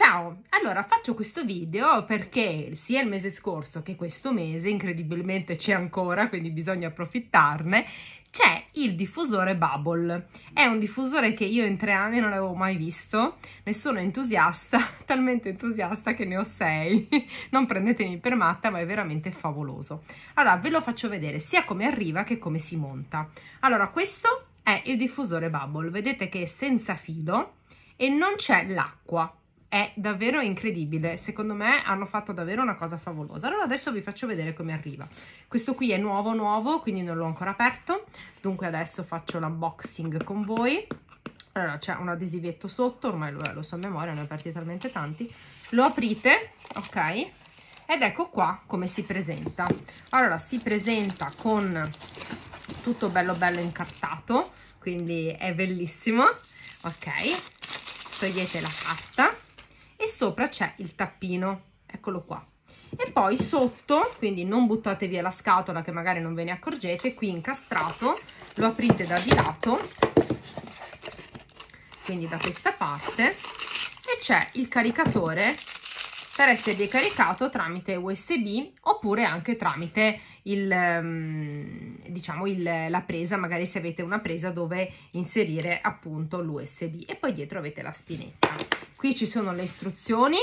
Ciao, allora faccio questo video perché sia il mese scorso che questo mese, incredibilmente c'è ancora, quindi bisogna approfittarne, c'è il diffusore Bubble. È un diffusore che io in tre anni non avevo mai visto, ne sono entusiasta, talmente entusiasta che ne ho sei. Non prendetemi per matta, ma è veramente favoloso. Allora, ve lo faccio vedere sia come arriva che come si monta. Allora, questo è il diffusore Bubble. Vedete che è senza filo e non c'è l'acqua è davvero incredibile, secondo me hanno fatto davvero una cosa favolosa. Allora adesso vi faccio vedere come arriva. Questo qui è nuovo nuovo, quindi non l'ho ancora aperto, dunque adesso faccio l'unboxing con voi. Allora c'è un adesivetto sotto, ormai lo, lo so a memoria, ne ho aperti talmente tanti. Lo aprite, ok? Ed ecco qua come si presenta. Allora si presenta con tutto bello bello incartato, quindi è bellissimo, ok? Togliete la carta sopra c'è il tappino, eccolo qua. E poi sotto, quindi non buttate via la scatola che magari non ve ne accorgete, qui incastrato, lo aprite da di lato, quindi da questa parte, e c'è il caricatore per essere caricato tramite USB oppure anche tramite il, ehm, diciamo il, la presa, magari se avete una presa dove inserire appunto l'USB e poi dietro avete la spinetta. Qui ci sono le istruzioni,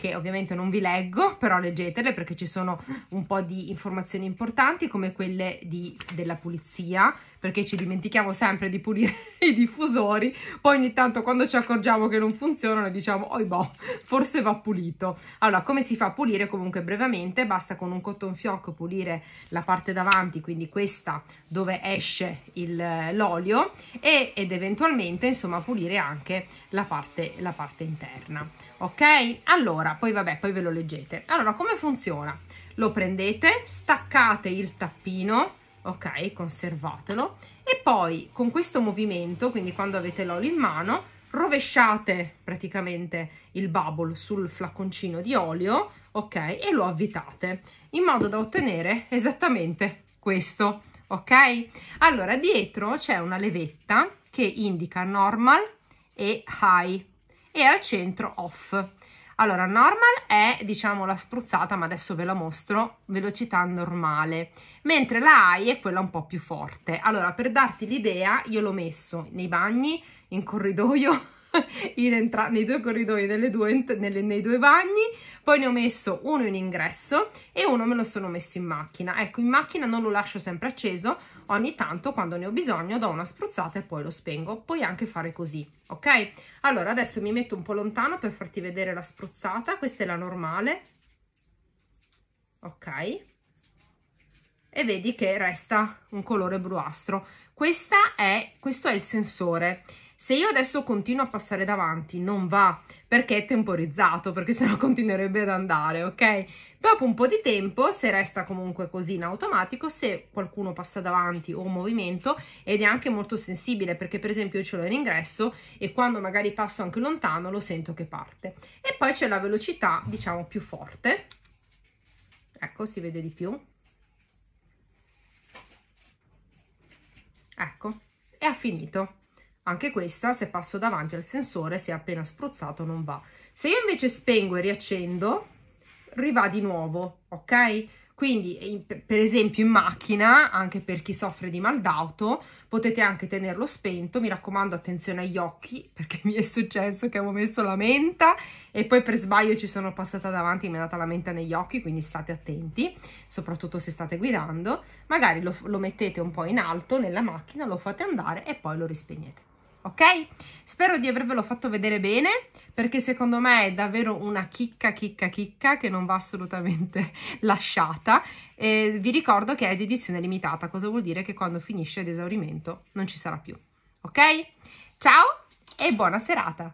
che ovviamente non vi leggo, però leggetele perché ci sono un po' di informazioni importanti come quelle di, della pulizia, perché ci dimentichiamo sempre di pulire i diffusori, poi ogni tanto quando ci accorgiamo che non funzionano diciamo, oi boh, forse va pulito. Allora, come si fa a pulire? Comunque brevemente, basta con un cotton fioc pulire la parte davanti, quindi questa dove esce l'olio, ed eventualmente insomma pulire anche la parte, la parte interna interna ok allora poi vabbè poi ve lo leggete allora come funziona lo prendete staccate il tappino ok conservatelo e poi con questo movimento quindi quando avete l'olio in mano rovesciate praticamente il bubble sul flaconcino di olio ok e lo avvitate in modo da ottenere esattamente questo ok allora dietro c'è una levetta che indica normal e high e al centro off. Allora, normal è, diciamo, la spruzzata, ma adesso ve la mostro, velocità normale, mentre la high è quella un po' più forte. Allora, per darti l'idea, io l'ho messo nei bagni, in corridoio, nei due corridoi due, nelle, nei due bagni, poi ne ho messo uno in ingresso e uno me lo sono messo in macchina. Ecco, in macchina non lo lascio sempre acceso, ogni tanto quando ne ho bisogno do una spruzzata e poi lo spengo. Puoi anche fare così, ok? Allora, adesso mi metto un po' lontano per farti vedere la spruzzata, questa è la normale, ok? E vedi che resta un colore bruastro. È, questo è il sensore se io adesso continuo a passare davanti non va perché è temporizzato, perché sennò continuerebbe ad andare, ok? Dopo un po' di tempo, se resta comunque così in automatico, se qualcuno passa davanti o un movimento, ed è anche molto sensibile perché per esempio io ce l'ho in ingresso e quando magari passo anche lontano lo sento che parte. E poi c'è la velocità, diciamo, più forte. Ecco, si vede di più. Ecco, e ha finito. Anche questa, se passo davanti al sensore, se è appena spruzzato non va. Se io invece spengo e riaccendo, rivà di nuovo, ok? Quindi, eh, per esempio, in macchina, anche per chi soffre di mal d'auto, potete anche tenerlo spento. Mi raccomando, attenzione agli occhi, perché mi è successo che avevo messo la menta e poi per sbaglio ci sono passata davanti e mi è andata la menta negli occhi, quindi state attenti, soprattutto se state guidando. Magari lo, lo mettete un po' in alto nella macchina, lo fate andare e poi lo rispegnete ok? Spero di avervelo fatto vedere bene perché secondo me è davvero una chicca chicca chicca che non va assolutamente lasciata e vi ricordo che è di edizione limitata, cosa vuol dire che quando finisce ad esaurimento non ci sarà più, ok? Ciao e buona serata!